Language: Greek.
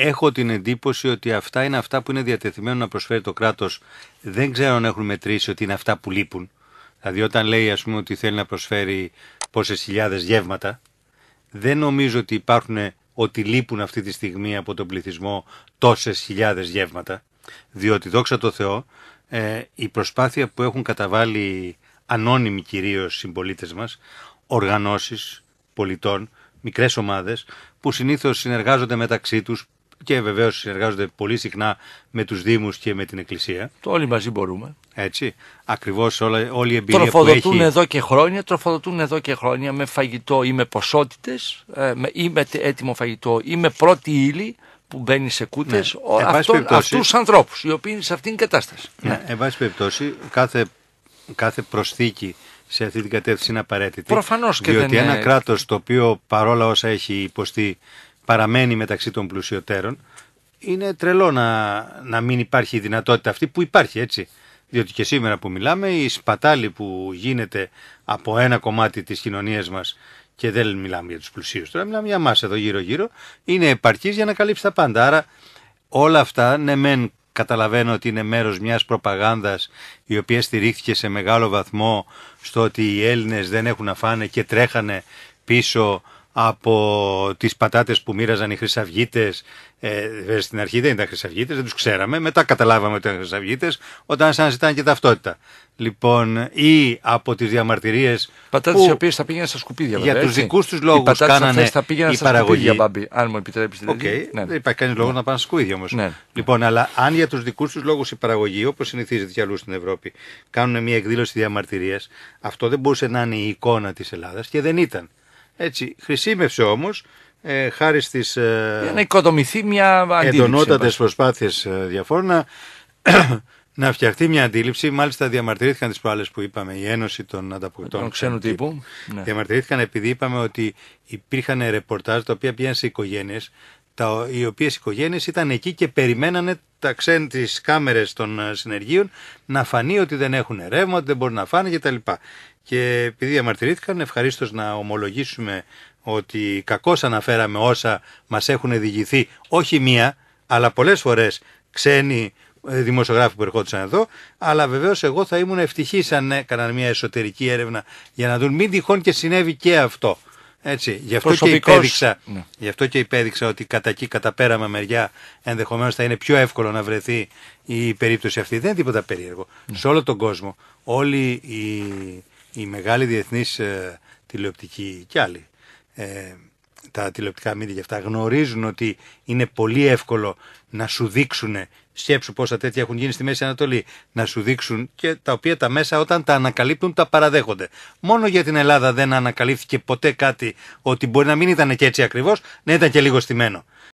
Έχω την εντύπωση ότι αυτά είναι αυτά που είναι διατεθειμένο να προσφέρει το κράτος. Δεν ξέρω αν έχουν μετρήσει ότι είναι αυτά που λείπουν. Δηλαδή, όταν λέει ας πούμε, ότι θέλει να προσφέρει πόσες χιλιάδες γεύματα, δεν νομίζω ότι υπάρχουν ότι λείπουν αυτή τη στιγμή από τον πληθυσμό τόσες χιλιάδες γεύματα. Διότι, δόξα τω Θεώ, ε, η προσπάθεια που έχουν καταβάλει ανώνυμοι κυρίως συμπολίτες μας, οργανώσεις πολιτών, μικρές ομάδες που συνήθως συνεργάζονται μεταξύ τους και βεβαίως συνεργάζονται πολύ συχνά με τους Δήμους και με την Εκκλησία. Το όλοι μαζί μπορούμε. Έτσι. Ακριβώς όλη η εμπειρία τροφοδοτούν που έχει... εδώ και χρόνια, τροφοδοτούν εδώ και χρόνια με φαγητό ή με ποσότητες, ε, ή με έτοιμο φαγητό ή με πρώτη ύλη που μπαίνει σε κούτες ναι. αυτούς τους ανθρώπους οι οποίοι είναι σε αυτήν την κατάσταση. Ναι. ναι. Εν πάση περιπτώσει, κάθε, κάθε προσθήκη σε αυτή την κατεύθυνση είναι απαραίτητη. Προφανώς και διότι Διότι ένα κράτος το οποίο παρόλα όσα έχει υποστεί παραμένει μεταξύ των πλουσιωτέρων, είναι τρελό να, να μην υπάρχει η δυνατότητα αυτή που υπάρχει έτσι. Διότι και σήμερα που μιλάμε η σπατάλη που γίνεται από ένα κομμάτι της κοινωνίας μας και δεν μιλάμε για τους πλουσίους τώρα, μιλάμε για εμάς εδώ γύρω γύρω, είναι επαρκής για να καλύψει τα πάντα. Άρα όλα αυτά, ναι μεν καταλαβαίνω ότι είναι μέρος μιας προπαγάνδας η οποία στηρίχθηκε σε μεγάλο βαθμό στο ότι οι Έλληνες δεν έχουν να φάνε και τρέχανε πίσω από τις πατάτες που μοίραζαν οι χρυσαυγίτες. Ε, στην αρχή δεν ήταν χρυσαυγίτες, δεν τους ξέραμε. Μετά καταλάβαμε ότι ήταν χρυσαυγίτες, όταν σαν ζητάνε και ταυτότητα. Λοιπόν, ή από τις διαμαρτυρίες... Πατάτες που, οι οποίες θα πήγαιναν στα σκουπίδια, βέβαια, Για τους δικούς τους λόγους οι κάνανε θα η στα παραγωγή. αν μου επιτρέψεις. Δηλαδή. Okay. Ναι. Δεν ναι. υπάρχει κανείς λόγος ναι. να πάνε στα σκουπίδια όμως. Ναι, ναι. Λοιπόν, αλλά αν για τους δικούς τους λόγους η παραγωγή, όπως συνηθίζεται και αλλού στην Ευρώπη, κάνουν μια εκδήλωση διαμαρτυρίας, αυτό δεν μπορούσε να είναι η εικόνα της Ελλάδας και δεν ήταν. Έτσι, χρησιμεύσε όμως ε, χάρη στις. ε, Για να οικοδομηθεί μια αντίληψη. Εντονότατες προσπάθειες ε, διαφόρων να, να φτιαχτεί μια αντίληψη. Μάλιστα διαμαρτυρήθηκαν τις προάλλες που είπαμε η Ένωση των Ανταποκριτών. Τον ξένου τύπου. Ναι. Διαμαρτυρήθηκαν επειδή είπαμε ότι υπήρχαν ρεπορτάζ τα οποία πήγαν σε οικογένειες τα, οι οποίες οικογένειες ήταν εκεί και περιμένανε τα ξέν τις κάμερες των ε, συνεργείων να φανεί ότι δεν έχουν ρεύμα, ότι δεν μπορούν να φάνε κτλ. Και, και επειδή διαμαρτυρήθηκαν, ευχαρίστως να ομολογήσουμε ότι κακώς αναφέραμε όσα μας έχουν διηγηθεί, όχι μία, αλλά πολλές φορές ξένοι ε, δημοσιογράφοι που ερχόντουσαν εδώ, αλλά βεβαίως εγώ θα ήμουν ευτυχής αν έκαναν μια εσωτερική έρευνα για να δουν μην τυχόν και συνέβη και αυτό. Έτσι, γι' αυτό, και υπέδειξα, ναι. αυτό και υπέδειξα ότι κατά εκεί, κατά πέρα μεριά, ενδεχομένως θα είναι πιο εύκολο να βρεθεί η περίπτωση αυτή. Δεν είναι τίποτα περίεργο. Ναι. Σε όλο τον κόσμο, όλοι οι, οι μεγάλοι διεθνείς ε, τηλεοπτικοί και άλλοι, ε, τα τηλεοπτικά μίδια και αυτά, γνωρίζουν ότι είναι πολύ εύκολο να σου δείξουν Σκέψου πόσα τέτοια έχουν γίνει στη Μέση Ανατολή. Να σου δείξουν και τα οποία τα μέσα όταν τα ανακαλύπτουν τα παραδέχονται. Μόνο για την Ελλάδα δεν ανακαλύφθηκε ποτέ κάτι ότι μπορεί να μην ήταν και έτσι ακριβώς, να ήταν και λίγο στημένο.